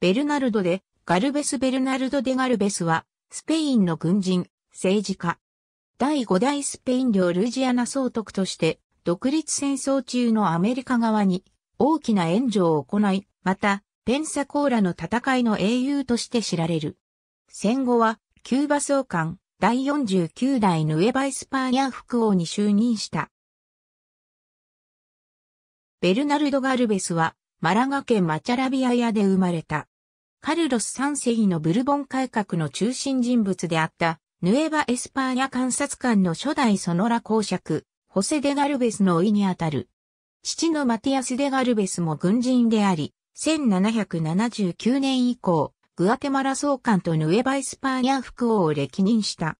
ベルナルドで、ガルベス・ベルナルド・デ・ガルベスは、スペインの軍人、政治家。第5代スペイン領ルジアナ総督として、独立戦争中のアメリカ側に大きな援助を行い、また、ペンサコーラの戦いの英雄として知られる。戦後は、キューバ総監、第49代ヌエバイスパーニャ副王に就任した。ベルナルド・ガルベスは、マラガ県マチャラビア屋で生まれた。カルロス三世のブルボン改革の中心人物であった、ヌエバ・エスパーニャ監察官の初代ソノラ公爵、ホセ・デ・ガルベスの甥にあたる。父のマティアス・デ・ガルベスも軍人であり、1779年以降、グアテマラ総監とヌエバ・エスパーニャ副王を歴任した。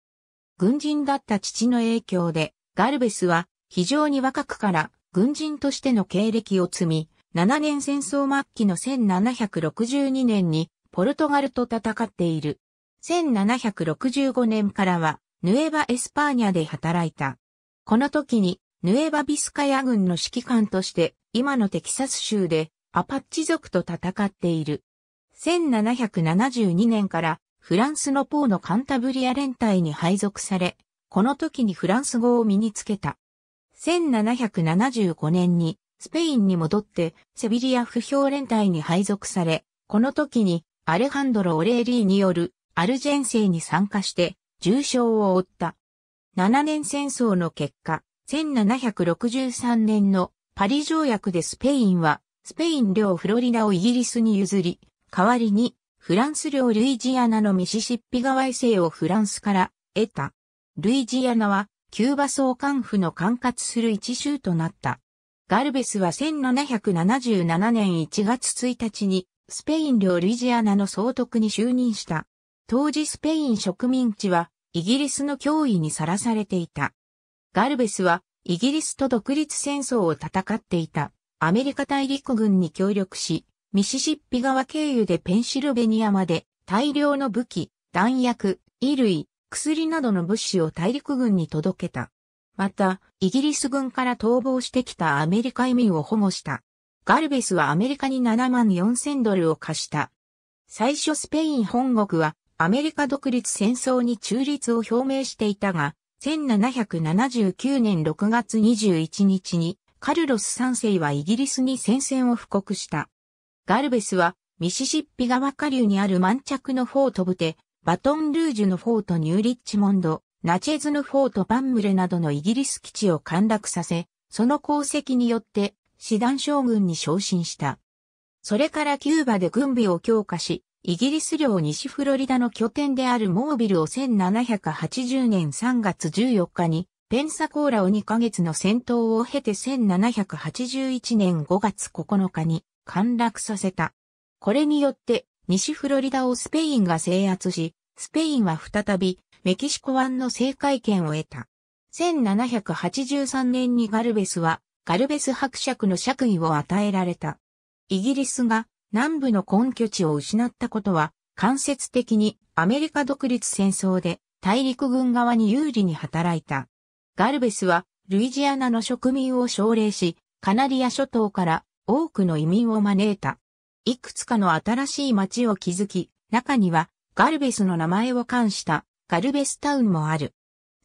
軍人だった父の影響で、ガルベスは非常に若くから軍人としての経歴を積み、7年戦争末期の1762年にポルトガルと戦っている。1765年からはヌエバ・エスパーニャで働いた。この時にヌエバ・ビスカヤ軍の指揮官として今のテキサス州でアパッチ族と戦っている。1772年からフランスのポーのカンタブリア連隊に配属され、この時にフランス語を身につけた。1775年にスペインに戻ってセビリア不評連隊に配属され、この時にアレハンドロ・オレーリーによるアルジェンセに参加して重傷を負った。7年戦争の結果、1763年のパリ条約でスペインはスペイン領フロリダをイギリスに譲り、代わりにフランス領ルイジアナのミシシッピ川衛星をフランスから得た。ルイジアナはキューバ総監府の管轄する一州となった。ガルベスは1777年1月1日にスペイン領ルイジアナの総督に就任した。当時スペイン植民地はイギリスの脅威にさらされていた。ガルベスはイギリスと独立戦争を戦っていたアメリカ大陸軍に協力し、ミシシッピ川経由でペンシルベニアまで大量の武器、弾薬、衣類、薬などの物資を大陸軍に届けた。また、イギリス軍から逃亡してきたアメリカ移民を保護した。ガルベスはアメリカに7万4千ドルを貸した。最初スペイン本国はアメリカ独立戦争に中立を表明していたが、1779年6月21日にカルロス3世はイギリスに戦線を布告した。ガルベスはミシシッピ川下流にある満着のフォートブテ、バトンルージュのフォートニューリッチモンド、ナチェズヌフォート・パンムレなどのイギリス基地を陥落させ、その功績によって師団将軍に昇進した。それからキューバで軍備を強化し、イギリス領西フロリダの拠点であるモービルを1780年3月14日に、ペンサコーラを2ヶ月の戦闘を経て1781年5月9日に陥落させた。これによって西フロリダをスペインが制圧し、スペインは再びメキシコ湾の制海権を得た。1783年にガルベスはガルベス伯爵の爵位を与えられた。イギリスが南部の根拠地を失ったことは間接的にアメリカ独立戦争で大陸軍側に有利に働いた。ガルベスはルイジアナの植民を奨励し、カナリア諸島から多くの移民を招いた。いくつかの新しい町を築き、中にはガルベスの名前を冠したガルベスタウンもある。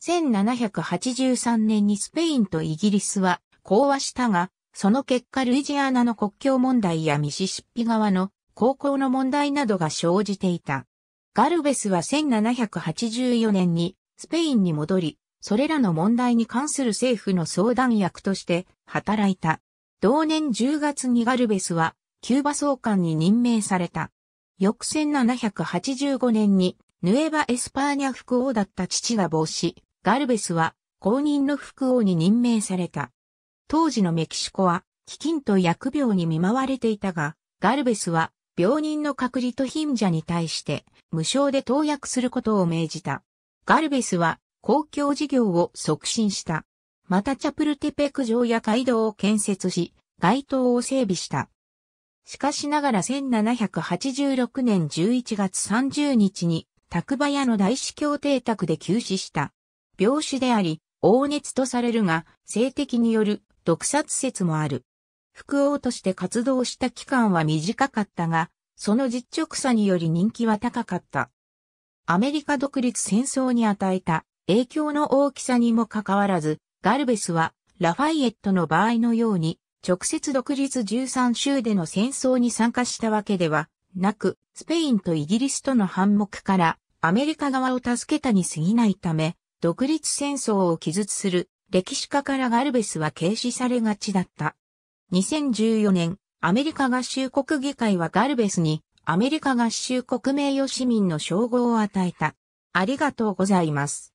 1783年にスペインとイギリスは講和したが、その結果ルイジアナの国境問題やミシシッピ川の高校の問題などが生じていた。ガルベスは1784年にスペインに戻り、それらの問題に関する政府の相談役として働いた。同年10月にガルベスはキューバ総監に任命された。翌1785年に、ヌエバ・エスパーニャ副王だった父が亡死、ガルベスは公認の副王に任命された。当時のメキシコは、飢饉と疫病に見舞われていたが、ガルベスは病人の隔離と貧者に対して無償で投薬することを命じた。ガルベスは公共事業を促進した。またチャプルテペク城や街道を建設し、街灯を整備した。しかしながら1786年11月30日に、宅馬屋の大司教邸宅で急死した。病死であり、黄熱とされるが、性的による毒殺説もある。副王として活動した期間は短かったが、その実直さにより人気は高かった。アメリカ独立戦争に与えた影響の大きさにもかかわらず、ガルベスはラファイエットの場合のように直接独立13州での戦争に参加したわけではなく、スペインとイギリスとの反目からアメリカ側を助けたに過ぎないため、独立戦争を記述する歴史家からガルベスは軽視されがちだった。2014年、アメリカ合衆国議会はガルベスにアメリカ合衆国名誉市民の称号を与えた。ありがとうございます。